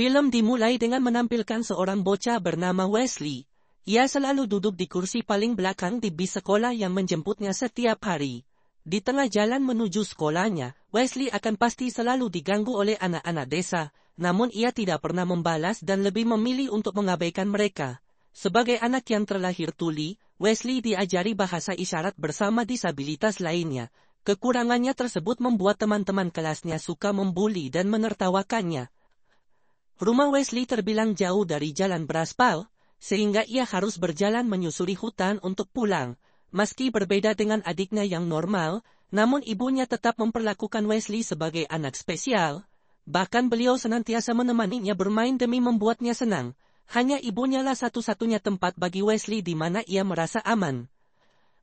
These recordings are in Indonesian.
Film dimulai dengan menampilkan seorang bocah bernama Wesley. Ia selalu duduk di kursi paling belakang di bis sekolah yang menjemputnya setiap hari. Di tengah jalan menuju sekolahnya, Wesley akan pasti selalu diganggu oleh anak-anak desa, namun ia tidak pernah membalas dan lebih memilih untuk mengabaikan mereka. Sebagai anak yang terlahir tuli, Wesley diajari bahasa isyarat bersama disabilitas lainnya. Kekurangannya tersebut membuat teman-teman kelasnya suka membuli dan menertawakannya. Rumah Wesley terbilang jauh dari jalan beraspal, sehingga ia harus berjalan menyusuri hutan untuk pulang. Meski berbeda dengan adiknya yang normal, namun ibunya tetap memperlakukan Wesley sebagai anak spesial. Bahkan beliau senantiasa menemaninya bermain demi membuatnya senang. Hanya ibunya lah satu-satunya tempat bagi Wesley di mana ia merasa aman.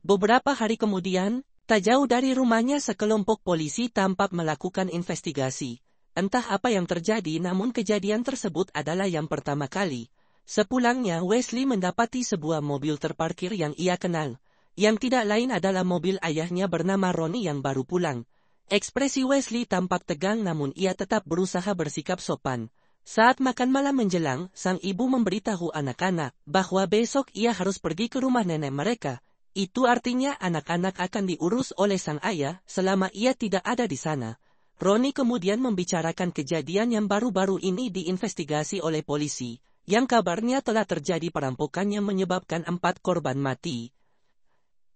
Beberapa hari kemudian, tak jauh dari rumahnya sekelompok polisi tampak melakukan investigasi. Entah apa yang terjadi namun kejadian tersebut adalah yang pertama kali. Sepulangnya Wesley mendapati sebuah mobil terparkir yang ia kenal. Yang tidak lain adalah mobil ayahnya bernama Ronnie yang baru pulang. Ekspresi Wesley tampak tegang namun ia tetap berusaha bersikap sopan. Saat makan malam menjelang, sang ibu memberitahu anak-anak bahwa besok ia harus pergi ke rumah nenek mereka. Itu artinya anak-anak akan diurus oleh sang ayah selama ia tidak ada di sana. Roni kemudian membicarakan kejadian yang baru-baru ini diinvestigasi oleh polisi, yang kabarnya telah terjadi perampokan yang menyebabkan empat korban mati.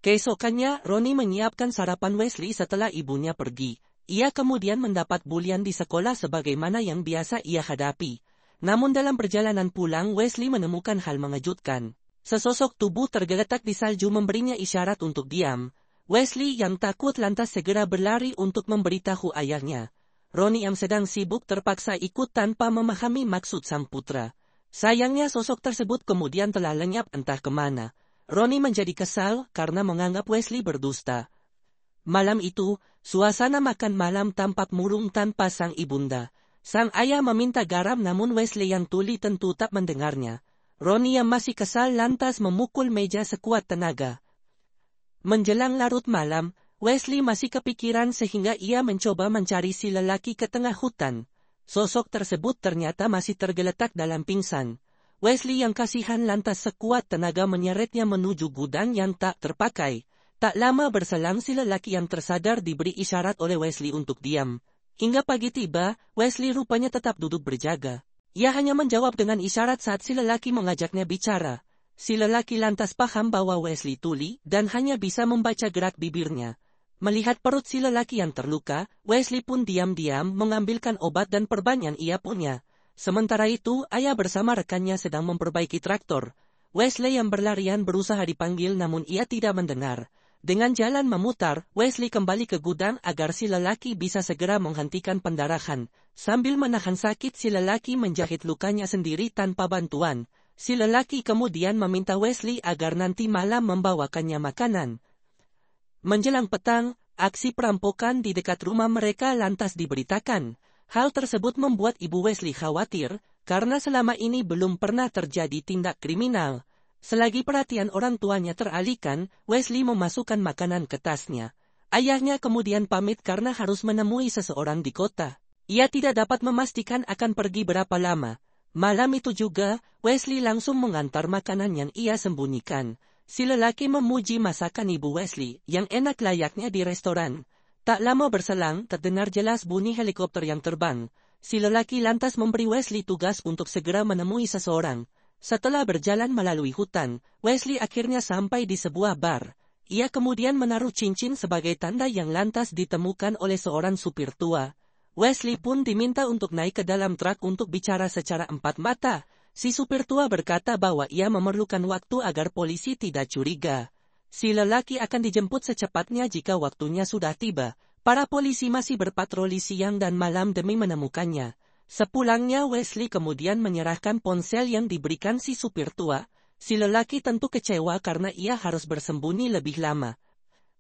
Keesokannya, Roni menyiapkan sarapan Wesley setelah ibunya pergi. Ia kemudian mendapat bulian di sekolah sebagaimana yang biasa ia hadapi. Namun dalam perjalanan pulang, Wesley menemukan hal mengejutkan. Sesosok tubuh tergeletak di salju memberinya isyarat untuk diam, Wesley yang takut lantas segera berlari untuk memberitahu ayahnya. Roni yang sedang sibuk terpaksa ikut tanpa memahami maksud sang putra. Sayangnya sosok tersebut kemudian telah lenyap entah kemana. Roni menjadi kesal karena menganggap Wesley berdusta. Malam itu, suasana makan malam tampak murung tanpa sang ibunda. Sang ayah meminta garam namun Wesley yang tuli tentu tak mendengarnya. Roni yang masih kesal lantas memukul meja sekuat tenaga. Menjelang larut malam, Wesley masih kepikiran sehingga ia mencoba mencari si lelaki ke tengah hutan. Sosok tersebut ternyata masih tergeletak dalam pingsan. Wesley yang kasihan lantas sekuat tenaga menyeretnya menuju gudang yang tak terpakai. Tak lama berselang si lelaki yang tersadar diberi isyarat oleh Wesley untuk diam. Hingga pagi tiba, Wesley rupanya tetap duduk berjaga. Ia hanya menjawab dengan isyarat saat si lelaki mengajaknya bicara si lelaki lantas paham bahwa Wesley tuli dan hanya bisa membaca gerak bibirnya. Melihat perut si lelaki yang terluka, Wesley pun diam-diam mengambilkan obat dan perban yang ia punya. Sementara itu, ayah bersama rekannya sedang memperbaiki traktor. Wesley yang berlarian berusaha dipanggil namun ia tidak mendengar. Dengan jalan memutar, Wesley kembali ke gudang agar si lelaki bisa segera menghentikan pendarahan. Sambil menahan sakit si lelaki menjahit lukanya sendiri tanpa bantuan si lelaki kemudian meminta Wesley agar nanti malam membawakannya makanan. Menjelang petang, aksi perampokan di dekat rumah mereka lantas diberitakan. Hal tersebut membuat ibu Wesley khawatir, karena selama ini belum pernah terjadi tindak kriminal. Selagi perhatian orang tuanya teralihkan, Wesley memasukkan makanan ke tasnya. Ayahnya kemudian pamit karena harus menemui seseorang di kota. Ia tidak dapat memastikan akan pergi berapa lama, Malam itu juga, Wesley langsung mengantar makanan yang ia sembunyikan. Si lelaki memuji masakan ibu Wesley yang enak layaknya di restoran. Tak lama berselang, terdengar jelas bunyi helikopter yang terbang. Si lelaki lantas memberi Wesley tugas untuk segera menemui seseorang. Setelah berjalan melalui hutan, Wesley akhirnya sampai di sebuah bar. Ia kemudian menaruh cincin sebagai tanda yang lantas ditemukan oleh seorang supir tua. Wesley pun diminta untuk naik ke dalam truk untuk bicara secara empat mata. Si supir tua berkata bahwa ia memerlukan waktu agar polisi tidak curiga. Si lelaki akan dijemput secepatnya jika waktunya sudah tiba. Para polisi masih berpatroli siang dan malam demi menemukannya. Sepulangnya Wesley kemudian menyerahkan ponsel yang diberikan si supir tua. Si lelaki tentu kecewa karena ia harus bersembunyi lebih lama.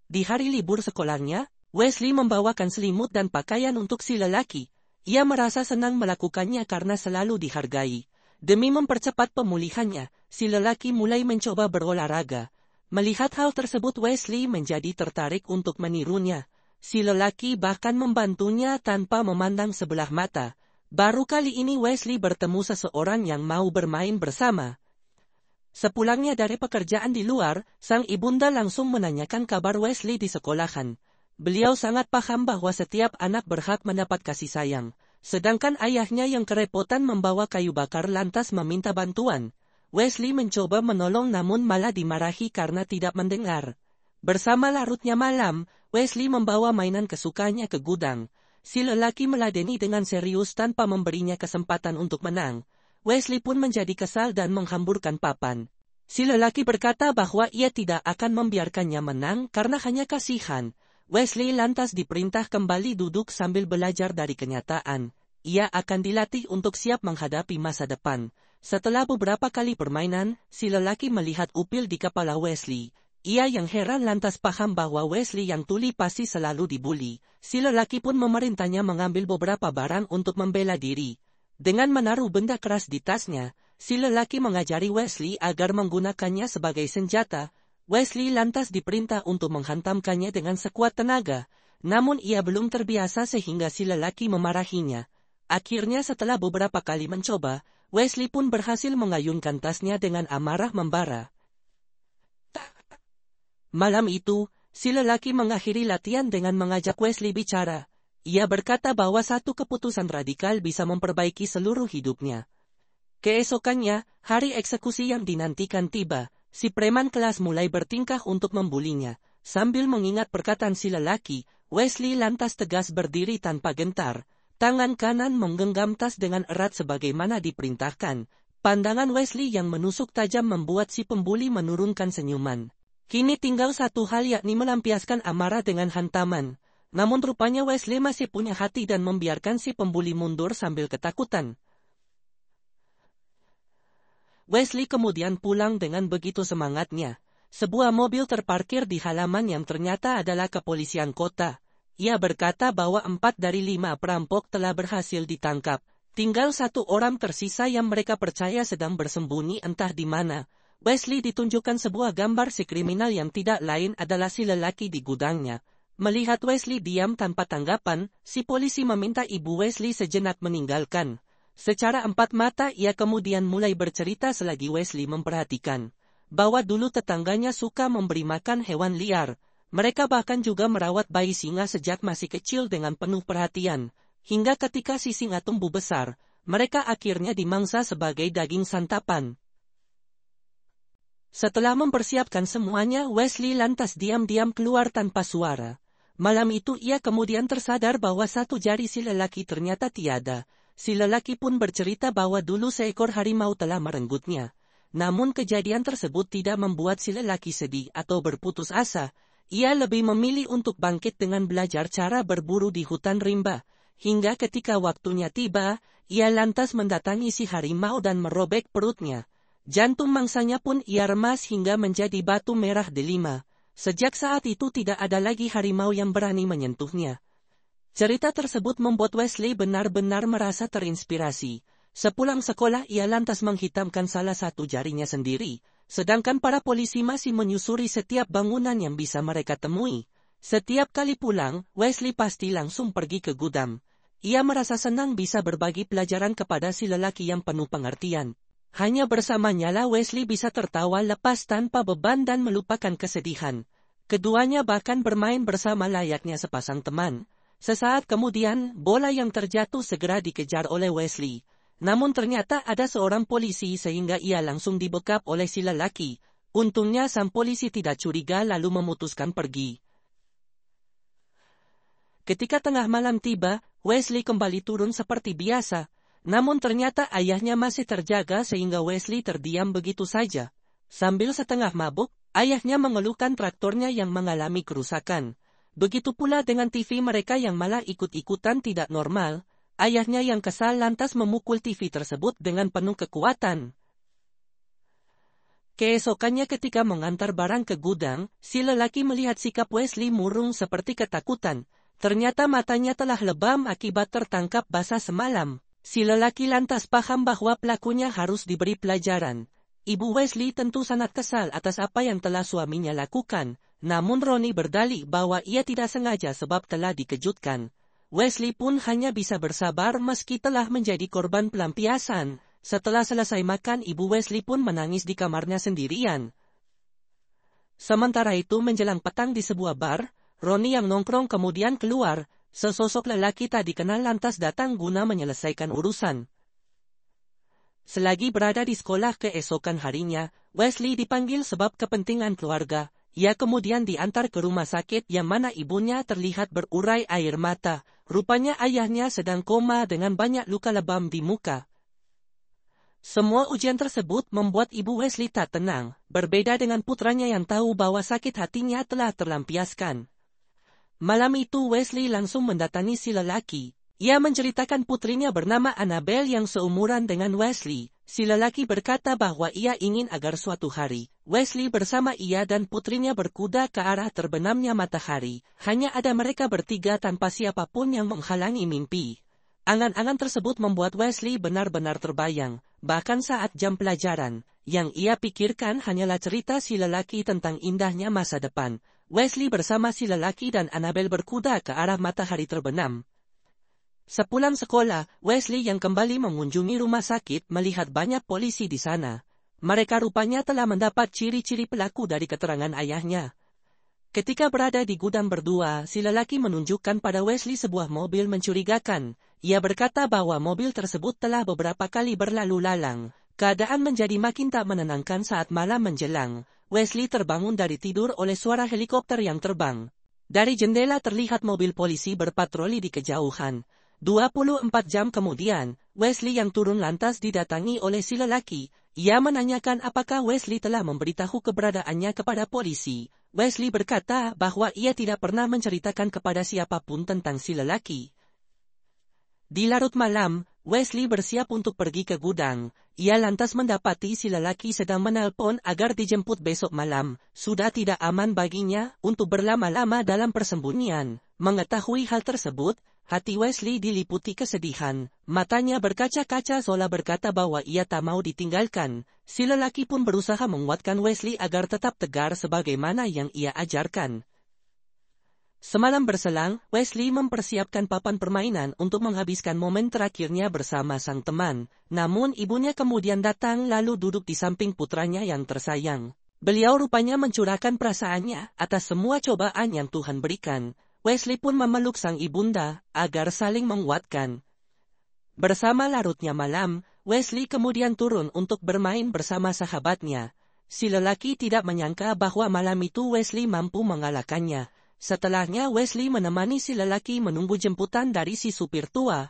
Di hari libur sekolahnya, Wesley membawakan selimut dan pakaian untuk si lelaki. Ia merasa senang melakukannya karena selalu dihargai. Demi mempercepat pemulihannya, si lelaki mulai mencoba berolahraga. Melihat hal tersebut Wesley menjadi tertarik untuk menirunya. Si lelaki bahkan membantunya tanpa memandang sebelah mata. Baru kali ini Wesley bertemu seseorang yang mau bermain bersama. Sepulangnya dari pekerjaan di luar, sang ibunda langsung menanyakan kabar Wesley di sekolahan. Beliau sangat paham bahwa setiap anak berhak mendapat kasih sayang, sedangkan ayahnya yang kerepotan membawa kayu bakar lantas meminta bantuan. Wesley mencoba menolong namun malah dimarahi karena tidak mendengar. Bersama larutnya malam, Wesley membawa mainan kesukaannya ke gudang. Si lelaki meladeni dengan serius tanpa memberinya kesempatan untuk menang. Wesley pun menjadi kesal dan menghamburkan papan. Si lelaki berkata bahwa ia tidak akan membiarkannya menang karena hanya kasihan. Wesley lantas diperintah kembali duduk sambil belajar dari kenyataan. Ia akan dilatih untuk siap menghadapi masa depan. Setelah beberapa kali permainan, si lelaki melihat upil di kepala Wesley. Ia yang heran lantas paham bahwa Wesley yang tuli pasti selalu dibuli. Si lelaki pun memerintahnya mengambil beberapa barang untuk membela diri. Dengan menaruh benda keras di tasnya, si lelaki mengajari Wesley agar menggunakannya sebagai senjata, Wesley lantas diperintah untuk menghantamkannya dengan sekuat tenaga, namun ia belum terbiasa sehingga si lelaki memarahinya. Akhirnya setelah beberapa kali mencoba, Wesley pun berhasil mengayunkan tasnya dengan amarah membara. Malam itu, si lelaki mengakhiri latihan dengan mengajak Wesley bicara. Ia berkata bahwa satu keputusan radikal bisa memperbaiki seluruh hidupnya. Keesokannya, hari eksekusi yang dinantikan tiba, Si preman kelas mulai bertingkah untuk membulinya, sambil mengingat perkataan si lelaki, Wesley lantas tegas berdiri tanpa gentar, tangan kanan menggenggam tas dengan erat sebagaimana diperintahkan. Pandangan Wesley yang menusuk tajam membuat si pembuli menurunkan senyuman. Kini tinggal satu hal yakni melampiaskan amarah dengan hantaman. Namun rupanya Wesley masih punya hati dan membiarkan si pembuli mundur sambil ketakutan. Wesley kemudian pulang dengan begitu semangatnya. Sebuah mobil terparkir di halaman yang ternyata adalah kepolisian kota. Ia berkata bahwa empat dari lima perampok telah berhasil ditangkap. Tinggal satu orang tersisa yang mereka percaya sedang bersembunyi entah di mana. Wesley ditunjukkan sebuah gambar si kriminal yang tidak lain adalah si lelaki di gudangnya. Melihat Wesley diam tanpa tanggapan, si polisi meminta ibu Wesley sejenak meninggalkan. Secara empat mata ia kemudian mulai bercerita selagi Wesley memperhatikan bahwa dulu tetangganya suka memberi makan hewan liar. Mereka bahkan juga merawat bayi singa sejak masih kecil dengan penuh perhatian. Hingga ketika si singa tumbuh besar, mereka akhirnya dimangsa sebagai daging santapan. Setelah mempersiapkan semuanya, Wesley lantas diam-diam keluar tanpa suara. Malam itu ia kemudian tersadar bahwa satu jari si lelaki ternyata tiada, si lelaki pun bercerita bahwa dulu seekor harimau telah merenggutnya. Namun kejadian tersebut tidak membuat si lelaki sedih atau berputus asa. Ia lebih memilih untuk bangkit dengan belajar cara berburu di hutan rimba. Hingga ketika waktunya tiba, ia lantas mendatangi si harimau dan merobek perutnya. Jantung mangsanya pun ia remas hingga menjadi batu merah delima. Sejak saat itu tidak ada lagi harimau yang berani menyentuhnya. Cerita tersebut membuat Wesley benar-benar merasa terinspirasi. Sepulang sekolah ia lantas menghitamkan salah satu jarinya sendiri, sedangkan para polisi masih menyusuri setiap bangunan yang bisa mereka temui. Setiap kali pulang, Wesley pasti langsung pergi ke gudang. Ia merasa senang bisa berbagi pelajaran kepada si lelaki yang penuh pengertian. Hanya bersamanya lah Wesley bisa tertawa lepas tanpa beban dan melupakan kesedihan. Keduanya bahkan bermain bersama layaknya sepasang teman. Sesaat kemudian, bola yang terjatuh segera dikejar oleh Wesley. Namun ternyata ada seorang polisi sehingga ia langsung dibekap oleh si lelaki. Untungnya sang polisi tidak curiga lalu memutuskan pergi. Ketika tengah malam tiba, Wesley kembali turun seperti biasa. Namun ternyata ayahnya masih terjaga sehingga Wesley terdiam begitu saja. Sambil setengah mabuk, ayahnya mengeluhkan traktornya yang mengalami kerusakan. Begitu pula dengan TV mereka yang malah ikut-ikutan tidak normal, ayahnya yang kesal lantas memukul TV tersebut dengan penuh kekuatan. Keesokannya ketika mengantar barang ke gudang, si lelaki melihat sikap Wesley murung seperti ketakutan. Ternyata matanya telah lebam akibat tertangkap basah semalam. Si lelaki lantas paham bahwa pelakunya harus diberi pelajaran. Ibu Wesley tentu sangat kesal atas apa yang telah suaminya lakukan, namun Roni berdalih bahwa ia tidak sengaja sebab telah dikejutkan. Wesley pun hanya bisa bersabar meski telah menjadi korban pelampiasan. Setelah selesai makan, ibu Wesley pun menangis di kamarnya sendirian. Sementara itu menjelang petang di sebuah bar, Roni yang nongkrong kemudian keluar, sesosok lelaki tak dikenal lantas datang guna menyelesaikan urusan. Selagi berada di sekolah keesokan harinya, Wesley dipanggil sebab kepentingan keluarga, ia kemudian diantar ke rumah sakit yang mana ibunya terlihat berurai air mata. Rupanya ayahnya sedang koma dengan banyak luka lebam di muka. Semua ujian tersebut membuat ibu Wesley tak tenang, berbeda dengan putranya yang tahu bahwa sakit hatinya telah terlampiaskan. Malam itu Wesley langsung mendatangi si lelaki. Ia menceritakan putrinya bernama Annabel yang seumuran dengan Wesley, Si lelaki berkata bahwa ia ingin agar suatu hari, Wesley bersama ia dan putrinya berkuda ke arah terbenamnya matahari, hanya ada mereka bertiga tanpa siapapun yang menghalangi mimpi. Angan-angan tersebut membuat Wesley benar-benar terbayang, bahkan saat jam pelajaran, yang ia pikirkan hanyalah cerita si lelaki tentang indahnya masa depan. Wesley bersama si lelaki dan Annabel berkuda ke arah matahari terbenam, Sepulang sekolah, Wesley yang kembali mengunjungi rumah sakit melihat banyak polisi di sana. Mereka rupanya telah mendapat ciri-ciri pelaku dari keterangan ayahnya. Ketika berada di gudang berdua, si lelaki menunjukkan pada Wesley sebuah mobil mencurigakan. Ia berkata bahwa mobil tersebut telah beberapa kali berlalu lalang. Keadaan menjadi makin tak menenangkan saat malam menjelang. Wesley terbangun dari tidur oleh suara helikopter yang terbang. Dari jendela terlihat mobil polisi berpatroli di kejauhan. 24 jam kemudian, Wesley yang turun lantas didatangi oleh si lelaki. Ia menanyakan apakah Wesley telah memberitahu keberadaannya kepada polisi. Wesley berkata bahwa ia tidak pernah menceritakan kepada siapapun tentang si lelaki. Di larut malam, Wesley bersiap untuk pergi ke gudang. Ia lantas mendapati si lelaki sedang menelpon agar dijemput besok malam. Sudah tidak aman baginya untuk berlama-lama dalam persembunyian. Mengetahui hal tersebut, Hati Wesley diliputi kesedihan, matanya berkaca-kaca seolah berkata bahwa ia tak mau ditinggalkan. Si lelaki pun berusaha menguatkan Wesley agar tetap tegar sebagaimana yang ia ajarkan. Semalam berselang, Wesley mempersiapkan papan permainan untuk menghabiskan momen terakhirnya bersama sang teman. Namun ibunya kemudian datang lalu duduk di samping putranya yang tersayang. Beliau rupanya mencurahkan perasaannya atas semua cobaan yang Tuhan berikan. Wesley pun memeluk sang ibunda agar saling menguatkan. Bersama larutnya malam, Wesley kemudian turun untuk bermain bersama sahabatnya. Si lelaki tidak menyangka bahwa malam itu Wesley mampu mengalahkannya. Setelahnya Wesley menemani si lelaki menunggu jemputan dari si supir tua.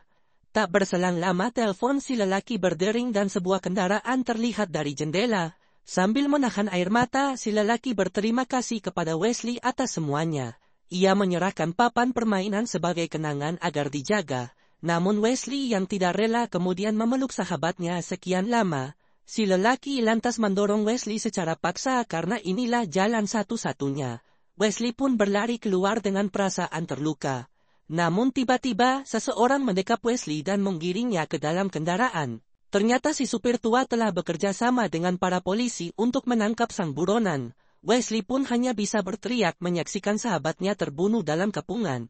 Tak berselang lama telepon si lelaki berdering dan sebuah kendaraan terlihat dari jendela. Sambil menahan air mata, si lelaki berterima kasih kepada Wesley atas semuanya. Ia menyerahkan papan permainan sebagai kenangan agar dijaga, namun Wesley yang tidak rela kemudian memeluk sahabatnya sekian lama, si lelaki lantas mendorong Wesley secara paksa karena inilah jalan satu-satunya. Wesley pun berlari keluar dengan perasaan terluka. Namun tiba-tiba seseorang mendekap Wesley dan menggiringnya ke dalam kendaraan. Ternyata si supir tua telah bekerja sama dengan para polisi untuk menangkap sang buronan. Wesley pun hanya bisa berteriak menyaksikan sahabatnya terbunuh dalam kepungan.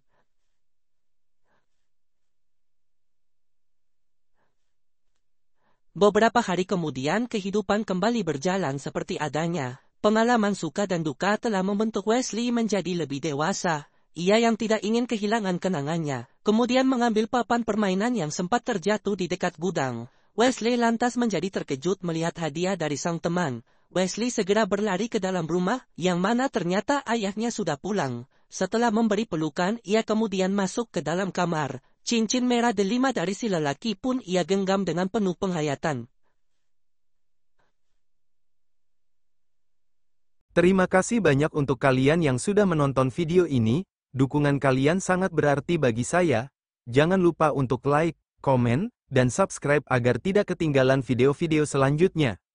Beberapa hari kemudian kehidupan kembali berjalan seperti adanya. Pengalaman suka dan duka telah membentuk Wesley menjadi lebih dewasa. Ia yang tidak ingin kehilangan kenangannya, kemudian mengambil papan permainan yang sempat terjatuh di dekat gudang. Wesley lantas menjadi terkejut melihat hadiah dari sang teman. Wesley segera berlari ke dalam rumah, yang mana ternyata ayahnya sudah pulang. Setelah memberi pelukan, ia kemudian masuk ke dalam kamar. Cincin merah delima dari si lelaki pun ia genggam dengan penuh penghayatan. Terima kasih banyak untuk kalian yang sudah menonton video ini, dukungan kalian sangat berarti bagi saya. Jangan lupa untuk like, komen, dan subscribe agar tidak ketinggalan video-video selanjutnya.